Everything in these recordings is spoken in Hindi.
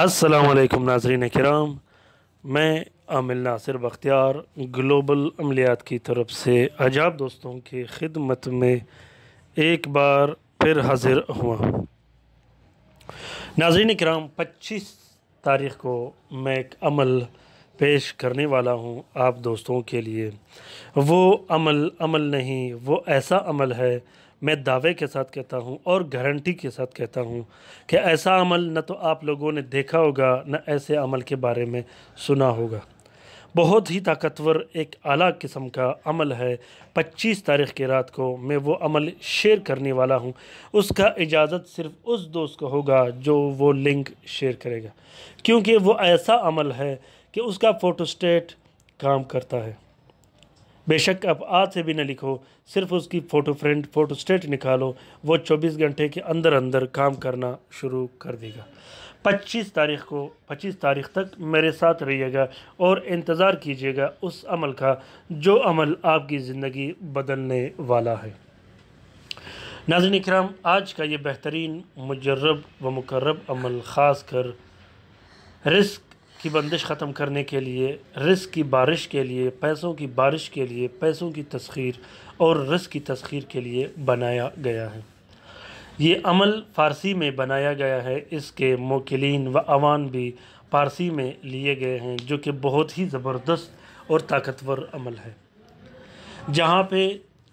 असलकम नाजरीन कराम मैं आमिल नासिर बख्तियार ग्लोबल अमलियात की तरफ से अजाब दोस्तों की खिदमत में एक बार फिर हाजिर हुआ नाजरीन कराम पच्चीस तारीख को मैं एक अमल पेश करने वाला हूँ आप दोस्तों के लिए वो अमल अमल नहीं वो ऐसा अमल है मैं दावे के साथ कहता हूँ और गारंटी के साथ कहता हूँ कि ऐसा अमल न तो आप लोगों ने देखा होगा न ऐसे अमल के बारे में सुना होगा बहुत ही ताकतवर एक अला किस्म का अमल है 25 तारीख़ की रात को मैं वो अमल शेयर करने वाला हूँ उसका इजाज़त सिर्फ़ उस दोस्त को होगा जो वो लिंक शेयर करेगा क्योंकि वो ऐसा अमल है कि उसका फ़ोटोस्टेट काम करता है बेशक आप आज से भी ना लिखो सिर्फ उसकी फ़ोटो फ्रेंड फ़ोटो स्टेट निकालो वो 24 घंटे के अंदर अंदर काम करना शुरू कर देगा 25 तारीख को 25 तारीख तक मेरे साथ रहिएगा और इंतज़ार कीजिएगा उस अमल का जो अमल आपकी ज़िंदगी बदलने वाला है नाजिन इक्राम आज का ये बेहतरीन मुजरब व मकरब अमल ख़ास कर रिस्क की बंदिश ख़त्म करने के लिए रिस्क की बारिश के लिए पैसों की बारिश के लिए पैसों की तस्खीर और रिस्क की तस्खीर के लिए बनाया गया है ये अमल फ़ारसी में बनाया गया है इसके मोकिलीन व अवान भी फारसी में लिए गए हैं जो कि बहुत ही ज़बरदस्त और ताकतवर अमल है जहाँ पे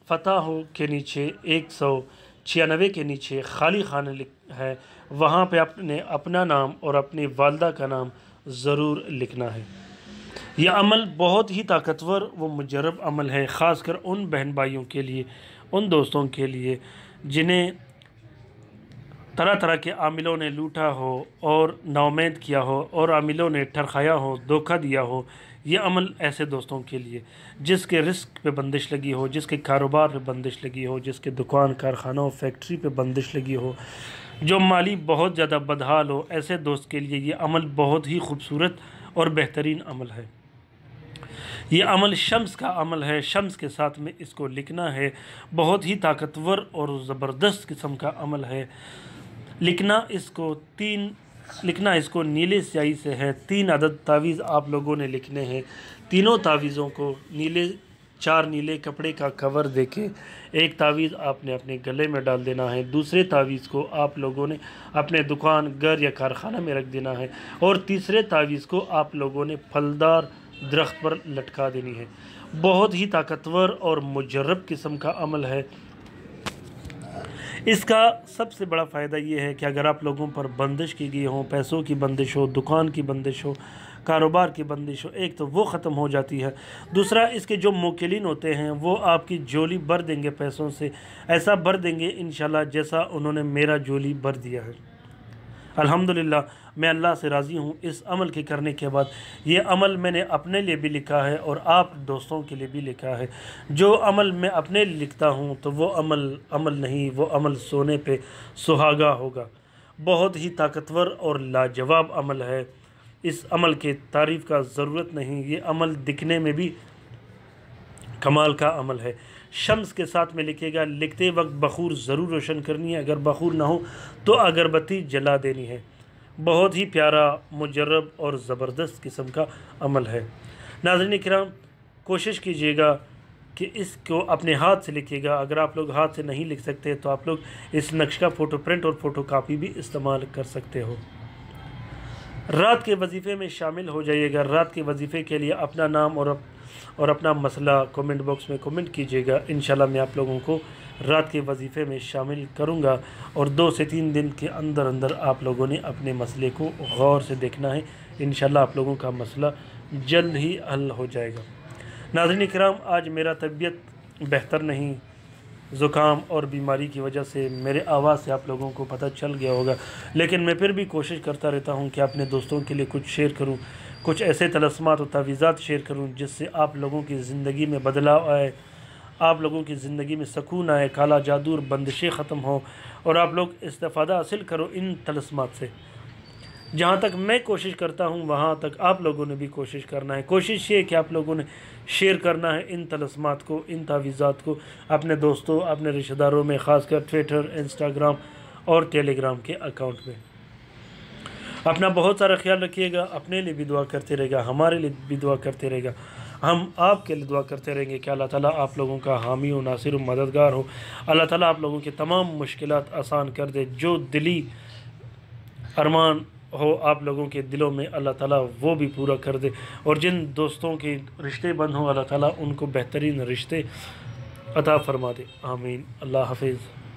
फतह हो के नीचे एक सौ छियानवे के नीचे खाली खाना है वहाँ पे अपने अपना नाम और अपनी वालदा का नाम ज़रूर लिखना है यह अमल बहुत ही ताकतवर व मुजरब अमल है ख़ास कर उन बहन भाइयों के लिए उन दोस्तों के लिए जिन्हें तरह तरह के आमिलों ने लूटा हो और नाउमेद किया हो और आमिलों ने ठरखाया हो धोखा दिया हो यह अमल ऐसे दोस्तों के लिए जिसके रिस्क पे बंदिश लगी हो जिसके कारोबार पे बंदिश लगी हो जिसके दुकान कारखानों फैक्ट्री पे बंदिश लगी हो जो माली बहुत ज़्यादा बदहाल हो ऐसे दोस्त के लिए ये अमल बहुत ही खूबसूरत और बेहतरीन अमल है ये अमल शम्स का अमल है शम्स के साथ में इसको लिखना है बहुत ही ताकतवर और ज़बरदस्त किस्म का अमल है लिखना इसको तीन लिखना इसको नीले स्याही से है तीन अदद तावीज़ आप लोगों ने लिखने हैं तीनों तावीज़ों को नीले चार नीले कपड़े का कवर देके एक तावीज़ आपने अपने गले में डाल देना है दूसरे तावीज़ को आप लोगों ने अपने दुकान घर या कारखाना में रख देना है और तीसरे तावीज़ को आप लोगों ने फलदार दरख्त पर लटका देनी है बहुत ही ताकतवर और मुजरब किस्म का अमल है इसका सबसे बड़ा फ़ायदा ये है कि अगर आप लोगों पर बंदिश की गई हो पैसों की बंदिश हो दुकान की बंदिश हो कारोबार की बंदिश हो एक तो वो ख़त्म हो जाती है दूसरा इसके जो मोकिलिन होते हैं वो आपकी जोली भर देंगे पैसों से ऐसा भर देंगे इन जैसा उन्होंने मेरा जोली भर दिया है अल्हम्दुलिल्लाह मैं अल्लाह से राज़ी हूँ इस अमल के करने के बाद ये अमल मैंने अपने लिए भी लिखा है और आप दोस्तों के लिए भी लिखा है जो अमल मैं अपने लिए लिखता हूँ तो वो अमल अमल नहीं वो अमल सोने पे सुहागा होगा बहुत ही ताकतवर और लाजवाब अमल है इस अमल के तारीफ़ का ज़रूरत नहीं ये अमल दिखने में भी कमाल का अमल है शम्स के साथ में लिखेगा लिखते वक्त बखूर ज़रूर रोशन करनी है अगर बखूर ना हो तो अगरबत्ती जला देनी है बहुत ही प्यारा मुजरब और ज़बरदस्त किस्म का अमल है नाजन कराम कोशिश कीजिएगा कि इसको अपने हाथ से लिखिएगा अगर आप लोग हाथ से नहीं लिख सकते तो आप लोग इस नक्श का फ़ोटो प्रिंट और फ़ोटो कापी भी इस्तेमाल कर सकते हो रात के वजीफ़े में शामिल हो जाइएगा रात के वजीफ़े के लिए अपना नाम और अप, और अपना मसला कमेंट बॉक्स में कमेंट कीजिएगा इन मैं आप लोगों को रात के वजीफ़े में शामिल करूंगा और दो से तीन दिन के अंदर अंदर आप लोगों ने अपने मसले को गौर से देखना है इन आप लोगों का मसला जल्द ही हल हो जाएगा नाजन कराम आज मेरा तबीयत बेहतर नहीं ज़ुकाम और बीमारी की वजह से मेरे आवाज़ से आप लोगों को पता चल गया होगा लेकिन मैं फिर भी कोशिश करता रहता हूँ कि अपने दोस्तों के लिए कुछ शेयर करूँ कुछ ऐसे तलस्मात और तावीज़ात शेयर करूँ जिससे आप लोगों की ज़िंदगी में बदलाव आए आप लोगों की ज़िंदगी में सकून आए काला जादू और बंदिशें ख़त्म हों और आप लोग इस्तादा हासिल करो इन तलस्मात से जहाँ तक मैं कोशिश करता हूँ वहाँ तक आप लोगों ने भी कोशिश करना है कोशिश ये कि आप लोगों ने शेयर करना है इन तलस्मात को इन तावीज़ात को अपने दोस्तों अपने रिश्तेदारों में ख़ासकर ट्विटर इंस्टाग्राम और टेलीग्राम के अकाउंट में अपना बहुत सारा ख्याल रखिएगा अपने लिए भी दुआ करते रहेगा हमारे लिए भी दुआ करते रहेगा हम आपके लिए दुआ करते रहेंगे कि अल्लाह ताला आप लोगों का हामी और नासिर और मददगार हो अल्लाह ताला आप लोगों के तमाम मुश्किलात आसान कर दे जो दिली अरमान हो आप लोगों के दिलों में अल्लाह ताला वो भी पूरा कर दे और जिन दोस्तों के रिश्ते बंद हों अल्लाह ताला उनको बेहतरीन रिश्ते अता फरमा दे आमीन अल्लाह हाफिज़